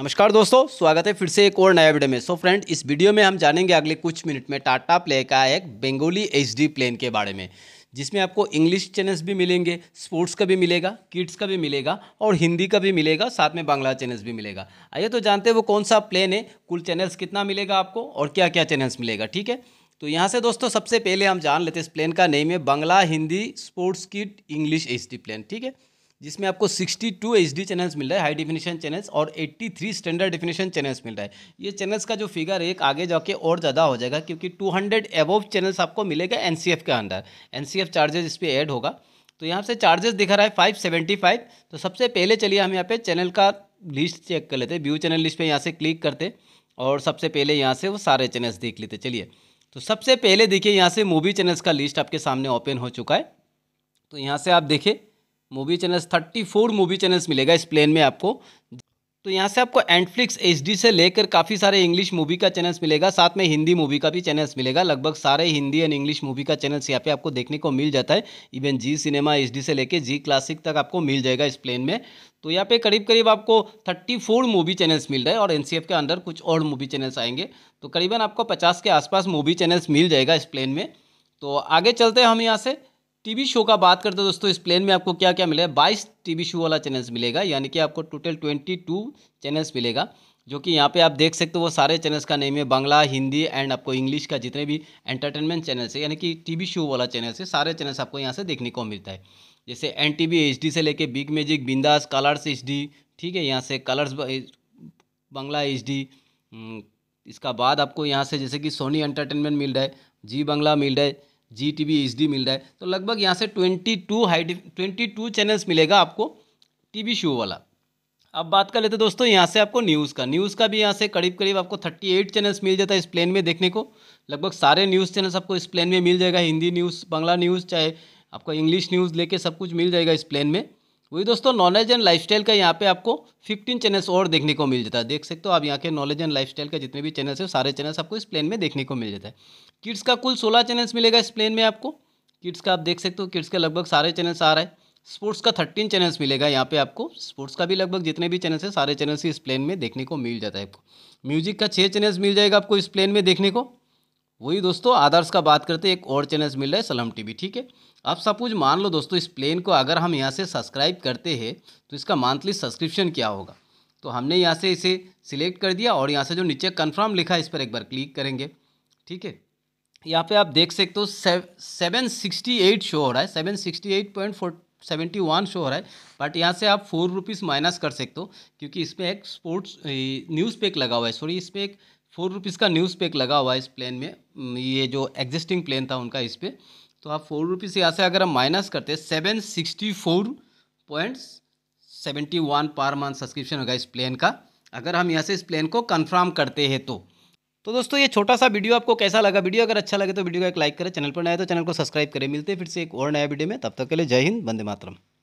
नमस्कार दोस्तों स्वागत है फिर से एक और नया वीडियो में सो so फ्रेंड इस वीडियो में हम जानेंगे अगले कुछ मिनट में टाटा प्ले का एक बेंगोली एचडी प्लेन के बारे में जिसमें आपको इंग्लिश चैनल्स भी मिलेंगे स्पोर्ट्स का भी मिलेगा किड्स का भी मिलेगा और हिंदी का भी मिलेगा साथ में बांग्ला चैनल्स भी मिलेगा आइए तो जानते हैं वो कौन सा प्लेन है कुल चैनल्स कितना मिलेगा आपको और क्या क्या चैनल्स मिलेगा ठीक है तो यहाँ से दोस्तों सबसे पहले हम जान लेते हैं इस प्लेन का नेम है Bangla Hindi sports kit English H plan ठीक है जिसमें आपको 62 टू एच चैनल्स मिल रहा है हाई डिफिनेशन चैनल्स और 83 स्टैंडर्ड डिफिनेशन चैनल्स मिल रहा है ये चैनल्स का जो फिगर एक आगे जाके और ज़्यादा हो जाएगा क्योंकि 200 हंड्रेड एबोव चैनल्स आपको मिलेगा एन के अंदर एन चार्जेस इस पर एड होगा तो यहाँ से चार्जेस दिखा रहा है फाइव सेवेंटी फाइव तो सबसे पहले चलिए हम यहाँ पर चैनल का लिस्ट चेक कर लेते व्यू चैनल लिस्ट पर यहाँ से क्लिक करते और सबसे पहले यहाँ से वो सारे चैनल्स देख लेते चलिए तो सबसे पहले देखिए यहाँ से मूवी चैनल्स का लिस्ट आपके सामने ओपन हो चुका है तो यहाँ से आप देखें movie channels thirty four movie channels मिलेगा इस प्लेन में आपको तो यहाँ से आपको एंडफ्लिक्स एच से लेकर काफ़ी सारे इंग्लिश मूवी का चैनल्स मिलेगा साथ में हिंदी मूवी का भी चैनल्स मिलेगा लगभग सारे हिंदी एंड इंग्लिश मूवी का चैनल्स यहाँ पे आपको देखने को मिल जाता है इवन जी सिनेमा एच से लेकर जी क्लासिक तक आपको मिल जाएगा इस प्लेन में तो यहाँ पे करीब करीब आपको फोर मूवी चैनल्स मिल रहे हैं और एन के अंदर कुछ और मूवी चैनल्स आएंगे तो करीबन आपको पचास के आसपास मूवी चैनल्स मिल जाएगा इस प्लेन में तो आगे चलते हैं हम यहाँ से टीवी शो का बात करते हैं दोस्तों इस प्लेन में आपको क्या क्या मिलेगा बाईस टीवी शो वाला चैनल्स मिलेगा यानी कि आपको टोटल ट्वेंटी टू चैनल्स मिलेगा जो कि यहाँ पे आप देख सकते हो वो सारे चैनल्स का नेम है बांग्ला हिंदी एंड आपको इंग्लिश का जितने भी एंटरटेनमेंट चैनल्स है यानी कि टीवी शो वाला चैनल्स है सारे चैनल्स आपको यहाँ से देखने को मिलता है जैसे एन टी वी से लेके big magic Bindass Colors H ठीक है यहाँ से कलर्स बांग्ला एच हम्म, इसका बाद आपको यहाँ से जैसे कि सोनी एंटरटेनमेंट मिल रहा है जी बंगला मिल रहा है Zee T V H D मिल रहा है तो लगभग यहाँ से twenty two high twenty two channels मिलेगा आपको टी वी शो वाला अब बात कर लेते दोस्तों यहाँ से आपको न्यूज़ का न्यूज़ का भी यहाँ से करीब करीब आपको थर्टी एट चैनल्स मिल जाता है इस प्लेन में देखने को लगभग सारे न्यूज़ चैनल्स आपको इस प्लेन में मिल जाएगा हिंदी न्यूज़ बांग्ला न्यूज़ चाहे आपको इंग्लिश न्यूज़ लेके सब कुछ मिल जाएगा इस प्लेन में वही दोस्तों नॉलेज एंड लाइफस्टाइल का यहाँ पे आपको 15 चैनल्स और देखने को मिल जाता है देख सकते हो आप यहाँ के नॉलेज एंड लाइफस्टाइल का जितने भी चैनल्स है सारे चैनल्स आपको इस प्लेन में देखने को मिल जाता है किड्स का कुल सोलह चैनल्स मिलेगा इस प्लेन में आपको किड्स का आप देख सकते हो किड्स के लगभग सारे चैनल्स आ रहा है स्पोर्ट्स का थर्टीन चैनल्स मिलेगा यहाँ पे आपको स्पोर्ट्स का भी लगभग जितने भी चैनल्स हैं सारे चैनल्स इस प्लेन में देखने को मिल जाता है आपको म्यूजिक का छः चैनल्स मिल जाएगा आपको इस प्लेन में देखने को वही दोस्तों आदर्श का बात करते एक और चैनल मिल रहा है सलम टीवी ठीक है अब सपोज मान लो दोस्तों इस प्लेन को अगर हम यहाँ से सब्सक्राइब करते हैं तो इसका मंथली सब्सक्रिप्शन क्या होगा तो हमने यहाँ से इसे सिलेक्ट कर दिया और यहाँ से जो नीचे कन्फर्म लिखा है इस पर एक बार क्लिक करेंगे ठीक है यहाँ पे आप देख सकते हो सेवन सिक्सटी एट शो हो रहा है seven sixty eight point four seventy one show हो रहा है बट यहाँ से आप फोर रुपीज़ माइनस कर सकते हो क्योंकि इसमें एक स्पोर्ट्स न्यूज़ पेक लगा हुआ है सॉरी इसमें एक फोर रुपीज़ का न्यूज़ पैक लगा हुआ है इस प्लान में ये जो एग्जिस्टिंग प्लान था उनका इस पर तो आप फोर रुपीज़ यहाँ से अगर हम माइनस करते हैं seven sixty four point seventy one पर मंथ सब्सक्रिप्शन होगा इस प्लान का अगर हम यहाँ से इस प्लान को कन्फर्म करते हैं तो तो दोस्तों ये छोटा सा वीडियो आपको कैसा लगा वीडियो अगर अच्छा लगे तो वीडियो को एक लाइक करें चैनल पर नया तो चैनल को सब्सक्राइब करें मिलते हैं फिर से एक और नया वीडियो में तब तक के लिए जय हिंद बंदे मातरम